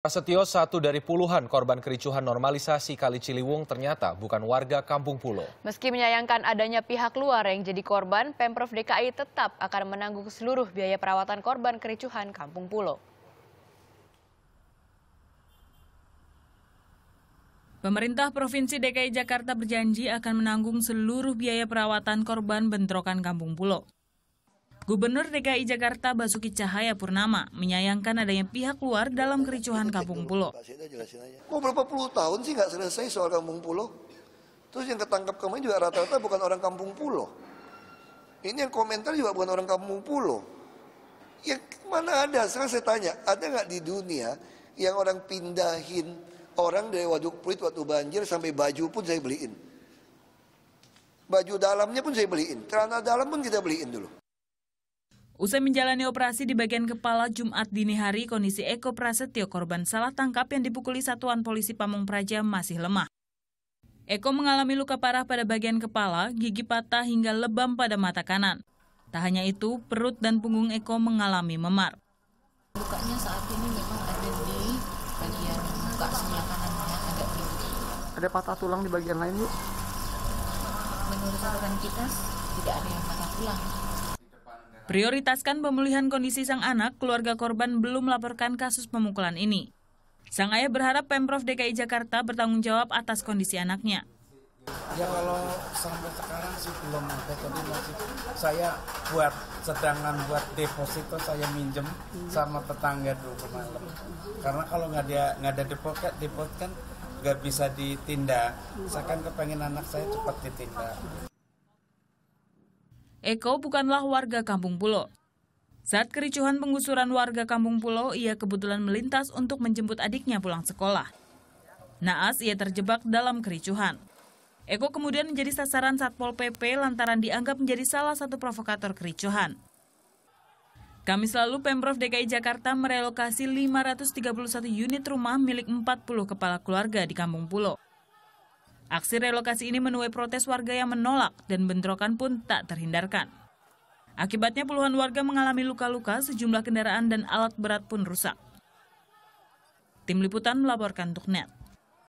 Prasetyo, satu dari puluhan korban kericuhan normalisasi Kali Ciliwung ternyata bukan warga Kampung Pulau. Meski menyayangkan adanya pihak luar yang jadi korban, Pemprov DKI tetap akan menanggung seluruh biaya perawatan korban kericuhan Kampung Pulau. Pemerintah Provinsi DKI Jakarta berjanji akan menanggung seluruh biaya perawatan korban bentrokan Kampung Pulau. Gubernur DKI Jakarta Basuki Cahaya Purnama menyayangkan adanya pihak luar dalam kericuhan Kampung Pulau. Mau berapa puluh tahun sih nggak selesai soal Kampung Pulo? Terus yang ketangkap kemarin juga rata-rata bukan orang Kampung Pulau. Ini yang komentar juga bukan orang Kampung Pulau. Ya mana ada? Sekarang saya tanya, ada nggak di dunia yang orang pindahin orang dari waduk Pluit waktu banjir sampai baju pun saya beliin. Baju dalamnya pun saya beliin, celana dalam pun kita beliin dulu. Usai menjalani operasi di bagian kepala Jumat dini hari, kondisi Eko Prasetyo korban salah tangkap yang dipukuli Satuan Polisi Pamung Praja masih lemah. Eko mengalami luka parah pada bagian kepala, gigi patah hingga lebam pada mata kanan. Tak hanya itu, perut dan punggung Eko mengalami memar. Lukanya saat ini memang ada di bagian muka sebelah kanannya agak tinggi. Ada patah tulang di bagian lain, Bu? Menurut rekan kita, tidak ada yang patah tulang. Prioritaskan pemulihan kondisi sang anak, keluarga korban belum melaporkan kasus pemukulan ini. Sang ayah berharap Pemprov DKI Jakarta bertanggung jawab atas kondisi anaknya. Ya kalau sampai sekarang sih belum ada, tapi masih saya buat sedangkan buat deposito saya minjem sama tetangga dulu kemarin. Karena kalau nggak ada nggak ada deposit, deposit kan nggak bisa ditindak. Saya kan kepengen anak saya cepat ditindak. Eko bukanlah warga Kampung Pulau. Saat kericuhan penggusuran warga Kampung Pulau, ia kebetulan melintas untuk menjemput adiknya pulang sekolah. Naas ia terjebak dalam kericuhan. Eko kemudian menjadi sasaran Satpol PP lantaran dianggap menjadi salah satu provokator kericuhan. Kamis lalu Pemprov DKI Jakarta merelokasi 531 unit rumah milik 40 kepala keluarga di Kampung Pulau. Aksi relokasi ini menuai protes warga yang menolak dan bentrokan pun tak terhindarkan. Akibatnya puluhan warga mengalami luka-luka, sejumlah kendaraan dan alat berat pun rusak. Tim Liputan melaporkan untuk NET.